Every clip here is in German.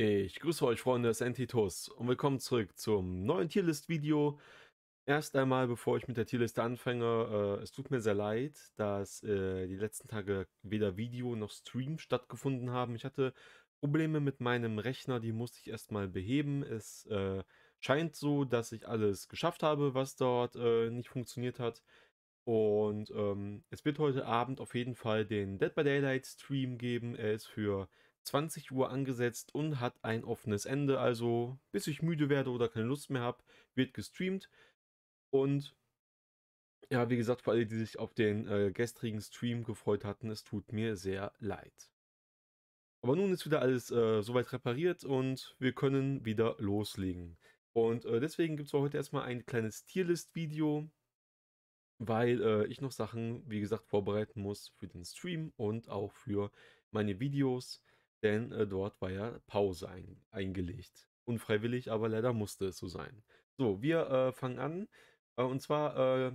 Ich grüße euch, Freunde des Entitus und willkommen zurück zum neuen Tierlist-Video. Erst einmal, bevor ich mit der Tierliste anfange, äh, es tut mir sehr leid, dass äh, die letzten Tage weder Video noch Stream stattgefunden haben. Ich hatte Probleme mit meinem Rechner, die musste ich erstmal beheben. Es äh, scheint so, dass ich alles geschafft habe, was dort äh, nicht funktioniert hat. Und ähm, es wird heute Abend auf jeden Fall den Dead by Daylight Stream geben. Er ist für 20 Uhr angesetzt und hat ein offenes Ende. Also, bis ich müde werde oder keine Lust mehr habe, wird gestreamt. Und ja, wie gesagt, für alle, die sich auf den äh, gestrigen Stream gefreut hatten, es tut mir sehr leid. Aber nun ist wieder alles äh, soweit repariert und wir können wieder loslegen. Und äh, deswegen gibt es heute erstmal ein kleines Tierlist-Video, weil äh, ich noch Sachen, wie gesagt, vorbereiten muss für den Stream und auch für meine Videos denn äh, dort war ja Pause ein, eingelegt. Unfreiwillig, aber leider musste es so sein. So, wir äh, fangen an. Äh, und zwar äh,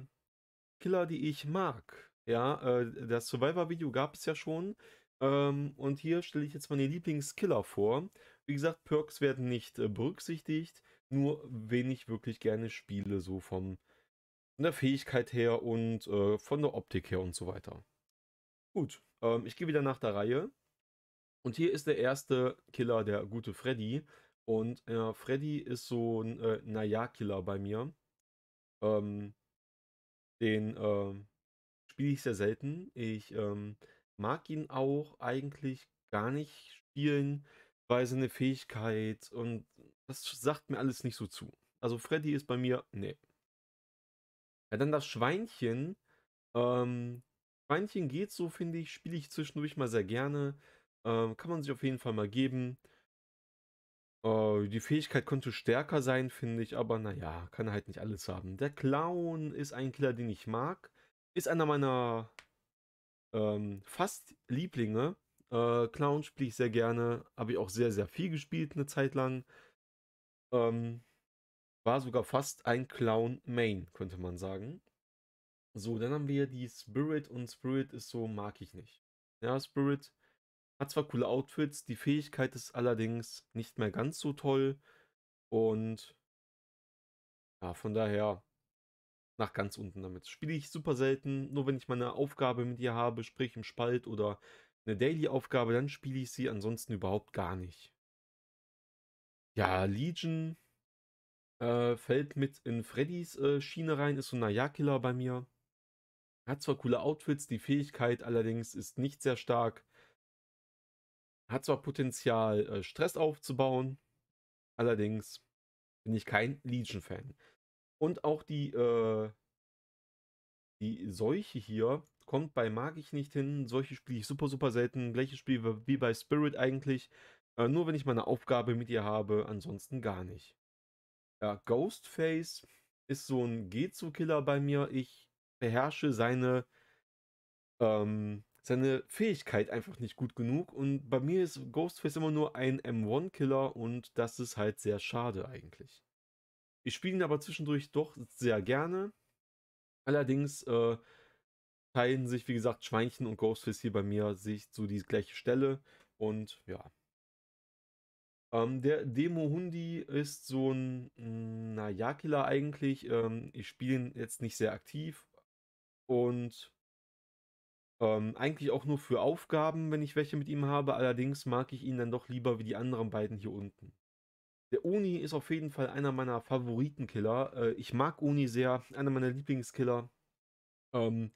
Killer, die ich mag. Ja, äh, das Survivor-Video gab es ja schon. Ähm, und hier stelle ich jetzt meine Lieblingskiller vor. Wie gesagt, Perks werden nicht äh, berücksichtigt, nur wen ich wirklich gerne spiele, so vom, von der Fähigkeit her und von der Optik her und so weiter. Gut, ähm, ich gehe wieder nach der Reihe. Und hier ist der erste Killer, der gute Freddy. Und äh, Freddy ist so ein äh, Naja-Killer bei mir. Ähm, den äh, spiele ich sehr selten. Ich ähm, mag ihn auch eigentlich gar nicht spielen, weil seine Fähigkeit und das sagt mir alles nicht so zu. Also Freddy ist bei mir, nee. Ja, dann das Schweinchen. Ähm, Schweinchen geht so, finde ich, spiele ich zwischendurch mal sehr gerne. Ähm, kann man sich auf jeden Fall mal geben. Äh, die Fähigkeit könnte stärker sein, finde ich, aber naja, kann halt nicht alles haben. Der Clown ist ein Killer, den ich mag. Ist einer meiner ähm, fast Lieblinge. Äh, Clown spiele ich sehr gerne. Habe ich auch sehr, sehr viel gespielt eine Zeit lang. Ähm, war sogar fast ein Clown-Main, könnte man sagen. So, dann haben wir die Spirit und Spirit ist so, mag ich nicht. Ja, Spirit hat zwar coole Outfits, die Fähigkeit ist allerdings nicht mehr ganz so toll. Und ja, von daher nach ganz unten damit. Spiele ich super selten, nur wenn ich meine Aufgabe mit ihr habe, sprich im Spalt oder eine Daily-Aufgabe, dann spiele ich sie ansonsten überhaupt gar nicht. Ja, Legion äh, fällt mit in Freddys äh, Schiene rein, ist so ein Najakiller bei mir. Hat zwar coole Outfits, die Fähigkeit allerdings ist nicht sehr stark. Hat zwar Potenzial, äh, Stress aufzubauen, allerdings bin ich kein Legion-Fan. Und auch die, äh, die Seuche hier kommt bei mag ich nicht hin. Solche spiele ich super, super selten. Gleiches Spiel wie bei Spirit eigentlich. Äh, nur wenn ich meine Aufgabe mit ihr habe, ansonsten gar nicht. Ja, Ghostface ist so ein Gezu-Killer bei mir. Ich beherrsche seine ähm, seine Fähigkeit einfach nicht gut genug. Und bei mir ist Ghostface immer nur ein M1-Killer und das ist halt sehr schade eigentlich. Ich spiele ihn aber zwischendurch doch sehr gerne. Allerdings äh, teilen sich, wie gesagt, Schweinchen und Ghostface hier bei mir sich so die gleiche Stelle. Und ja. Ähm, der Demo-Hundi ist so ein Najakila eigentlich. Ähm, ich spiele ihn jetzt nicht sehr aktiv. Und ähm, eigentlich auch nur für Aufgaben, wenn ich welche mit ihm habe. Allerdings mag ich ihn dann doch lieber wie die anderen beiden hier unten. Der Uni ist auf jeden Fall einer meiner Favoritenkiller. Äh, ich mag Uni sehr, einer meiner Lieblingskiller. Ähm,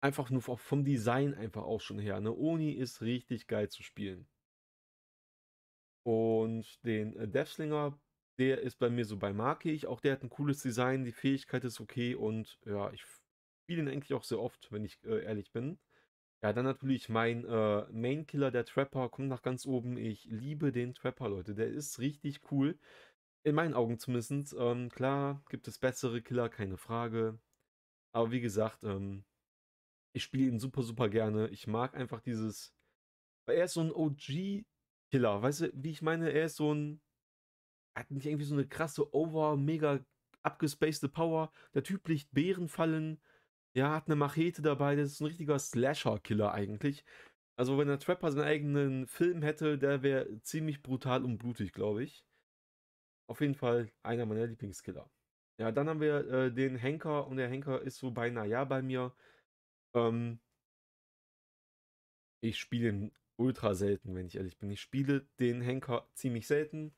einfach nur vom Design einfach auch schon her. Ne? Uni ist richtig geil zu spielen. Und den äh, Deathslinger, der ist bei mir so bei Marke ich. Auch der hat ein cooles Design, die Fähigkeit ist okay und ja, ich spiele ihn eigentlich auch sehr oft, wenn ich äh, ehrlich bin. Ja, dann natürlich mein äh, Main-Killer, der Trapper, kommt nach ganz oben. Ich liebe den Trapper, Leute. Der ist richtig cool. In meinen Augen zumindest. Ähm, klar, gibt es bessere Killer, keine Frage. Aber wie gesagt, ähm, ich spiele ihn super, super gerne. Ich mag einfach dieses. Weil er ist so ein OG-Killer. Weißt du, wie ich meine? Er ist so ein. Er hat nicht irgendwie so eine krasse, over, mega abgespacede Power. Der Typ legt Bären fallen ja, hat eine Machete dabei, das ist ein richtiger Slasher-Killer eigentlich. Also wenn der Trapper seinen eigenen Film hätte, der wäre ziemlich brutal und blutig, glaube ich. Auf jeden Fall einer meiner Lieblingskiller. Ja, dann haben wir äh, den Henker und der Henker ist so beinahe ja bei mir. Ähm, ich spiele ihn ultra selten, wenn ich ehrlich bin. Ich spiele den Henker ziemlich selten.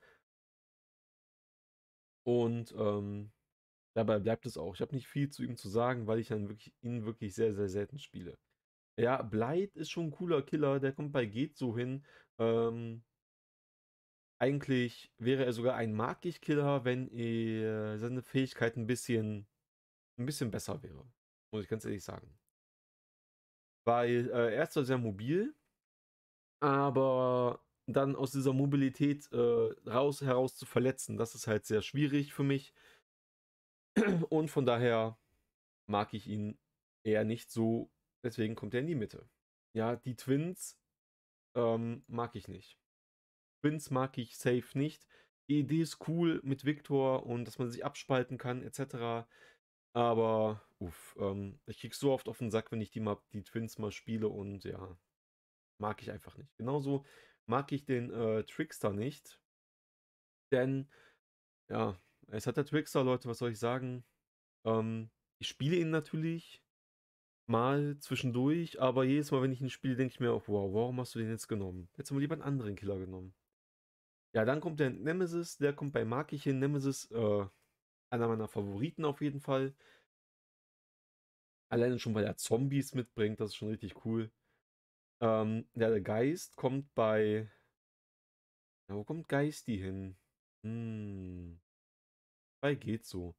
Und ähm, Dabei bleibt es auch. Ich habe nicht viel zu ihm zu sagen, weil ich dann wirklich, ihn wirklich sehr, sehr selten spiele. Ja, Blight ist schon ein cooler Killer, der kommt bei Geht so hin. Ähm, eigentlich wäre er sogar ein Magic-Killer, wenn er seine Fähigkeit ein bisschen, ein bisschen besser wäre. Muss ich ganz ehrlich sagen. Weil äh, er ist zwar sehr mobil, aber dann aus dieser Mobilität äh, raus heraus zu verletzen, das ist halt sehr schwierig für mich. Und von daher mag ich ihn eher nicht so. Deswegen kommt er in die Mitte. Ja, die Twins ähm, mag ich nicht. Twins mag ich safe nicht. Die Idee ist cool mit Victor und dass man sich abspalten kann, etc. Aber, uff, ähm, ich krieg so oft auf den Sack, wenn ich die, mal, die Twins mal spiele und ja, mag ich einfach nicht. Genauso mag ich den äh, Trickster nicht. Denn, ja, es hat der Trickster, Leute, was soll ich sagen? Ähm, ich spiele ihn natürlich mal zwischendurch, aber jedes Mal, wenn ich ihn spiele, denke ich mir auch, wow, warum hast du den jetzt genommen? Jetzt haben wir lieber einen anderen Killer genommen. Ja, dann kommt der Nemesis, der kommt bei Markich hin. Nemesis, äh, einer meiner Favoriten auf jeden Fall. Alleine schon, weil er Zombies mitbringt, das ist schon richtig cool. Ähm, ja, der Geist kommt bei. Ja, wo kommt Geist die hin? Hm. 3 geht so.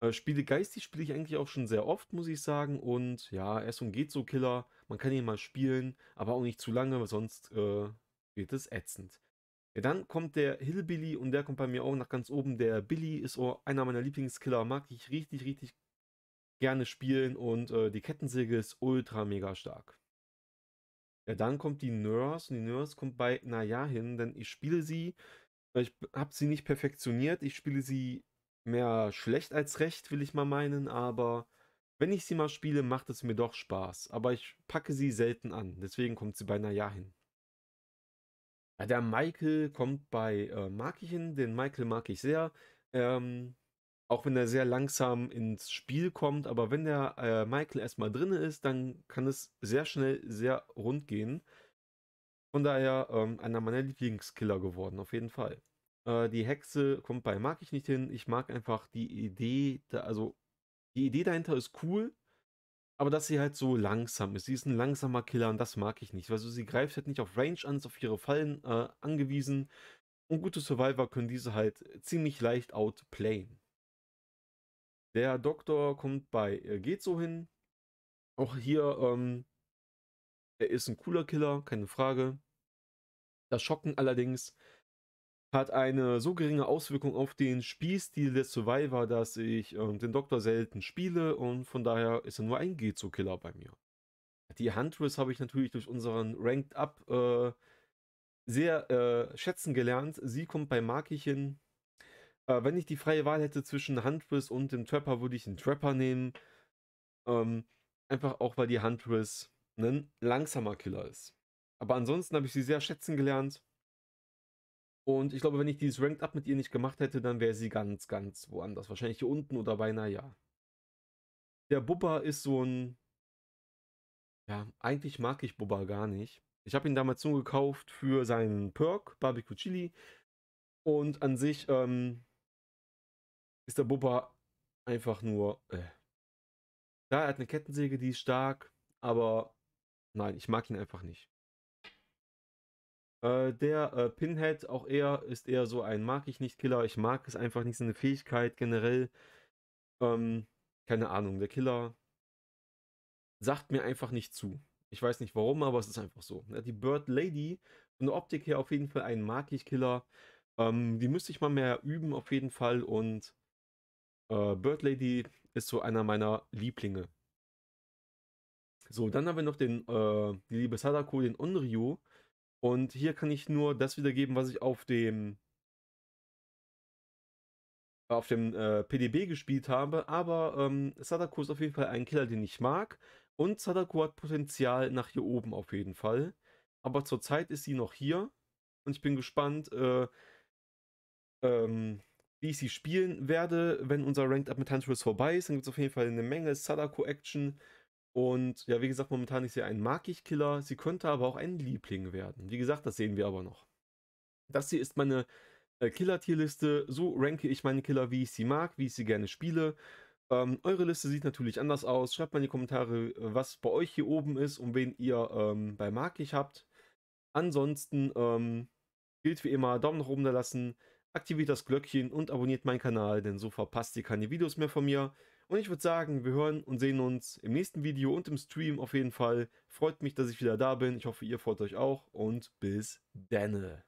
Äh, Spiele geistig spiele ich eigentlich auch schon sehr oft, muss ich sagen. Und ja, er ist so ein geht so Killer. Man kann ihn mal spielen, aber auch nicht zu lange, sonst äh, wird es ätzend. Ja, dann kommt der Hillbilly und der kommt bei mir auch nach ganz oben. Der Billy ist auch oh, einer meiner Lieblingskiller, mag ich richtig, richtig gerne spielen und äh, die Kettensäge ist ultra mega stark. Ja, dann kommt die Nurse und die Nurse kommt bei Naya hin, denn ich spiele sie, äh, ich habe sie nicht perfektioniert, ich spiele sie Mehr schlecht als recht, will ich mal meinen, aber wenn ich sie mal spiele, macht es mir doch Spaß. Aber ich packe sie selten an, deswegen kommt sie beinahe ja hin. Ja, der Michael kommt bei äh, mag ich ihn, den Michael mag ich sehr. Ähm, auch wenn er sehr langsam ins Spiel kommt, aber wenn der äh, Michael erstmal drin ist, dann kann es sehr schnell sehr rund gehen. Von daher ähm, einer meiner Lieblingskiller geworden, auf jeden Fall äh, die Hexe kommt bei mag ich nicht hin. Ich mag einfach die Idee, da, also die Idee dahinter ist cool, aber dass sie halt so langsam ist. Sie ist ein langsamer Killer und das mag ich nicht. Also sie greift halt nicht auf Range an, ist auf ihre Fallen äh, angewiesen. Und gute Survivor können diese halt ziemlich leicht outplayen. Der Doktor kommt bei äh, geht so hin. Auch hier, ähm, er ist ein cooler Killer, keine Frage. Das Schocken allerdings hat eine so geringe Auswirkung auf den Spielstil des Survivor, dass ich äh, den Doktor selten spiele und von daher ist er nur ein Gezo-Killer bei mir. Die Huntress habe ich natürlich durch unseren Ranked Up äh, sehr äh, schätzen gelernt. Sie kommt bei Maki hin. Äh, wenn ich die freie Wahl hätte zwischen Huntress und dem Trapper, würde ich den Trapper nehmen. Ähm, einfach auch, weil die Huntress ein langsamer Killer ist. Aber ansonsten habe ich sie sehr schätzen gelernt und ich glaube, wenn ich dieses Ranked Up mit ihr nicht gemacht hätte, dann wäre sie ganz, ganz woanders. Wahrscheinlich hier unten oder beinahe ja. Der Bubba ist so ein. Ja, eigentlich mag ich Bubba gar nicht. Ich habe ihn damals nur gekauft für seinen Perk, Barbecue Chili. Und an sich ähm, ist der Bubba einfach nur. Äh. Ja, er hat eine Kettensäge, die ist stark, aber nein, ich mag ihn einfach nicht. Äh, der äh, Pinhead auch eher ist eher so ein mag ich nicht Killer. Ich mag es einfach nicht, so eine Fähigkeit generell. Ähm, keine Ahnung, der Killer sagt mir einfach nicht zu. Ich weiß nicht warum, aber es ist einfach so. Ne? Die Bird Lady, von der Optik her auf jeden Fall ein mag ich Killer. Ähm, die müsste ich mal mehr üben auf jeden Fall und äh, Bird Lady ist so einer meiner Lieblinge. So, dann haben wir noch den, äh, die liebe Sadako, den Onryu. Und hier kann ich nur das wiedergeben, was ich auf dem auf dem äh, PDB gespielt habe, aber ähm, Sadako ist auf jeden Fall ein Killer, den ich mag. Und Sadako hat Potenzial nach hier oben auf jeden Fall. Aber zurzeit ist sie noch hier. Und ich bin gespannt, äh, ähm, wie ich sie spielen werde, wenn unser Ranked Up mit Huntress vorbei ist. Dann gibt es auf jeden Fall eine Menge Sadako-Action. Und ja, wie gesagt, momentan ist sie ein Magig-Killer. Sie könnte aber auch ein Liebling werden. Wie gesagt, das sehen wir aber noch. Das hier ist meine äh, Killer-Tierliste. So ranke ich meine Killer, wie ich sie mag, wie ich sie gerne spiele. Ähm, eure Liste sieht natürlich anders aus. Schreibt mal in die Kommentare, äh, was bei euch hier oben ist und wen ihr ähm, bei Magig habt. Ansonsten ähm, gilt wie immer, Daumen nach oben da lassen, aktiviert das Glöckchen und abonniert meinen Kanal, denn so verpasst ihr keine Videos mehr von mir. Und ich würde sagen, wir hören und sehen uns im nächsten Video und im Stream auf jeden Fall. Freut mich, dass ich wieder da bin. Ich hoffe, ihr freut euch auch und bis denne.